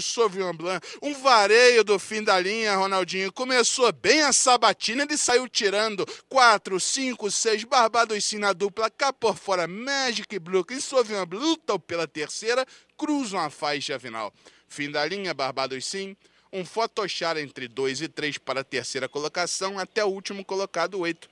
Sauvignon Blanc, um vareio do fim da linha, Ronaldinho. Começou bem a sabatina, ele saiu tirando 4, 5, 6, Barbados sim na dupla, cá por fora, Magic Blue e Sauvignon Blanc lutam pela terceira, cruzam a faixa final. Fim da linha, Barbados sim. Um photoshop entre 2 e 3 para a terceira colocação, até o último colocado, 8.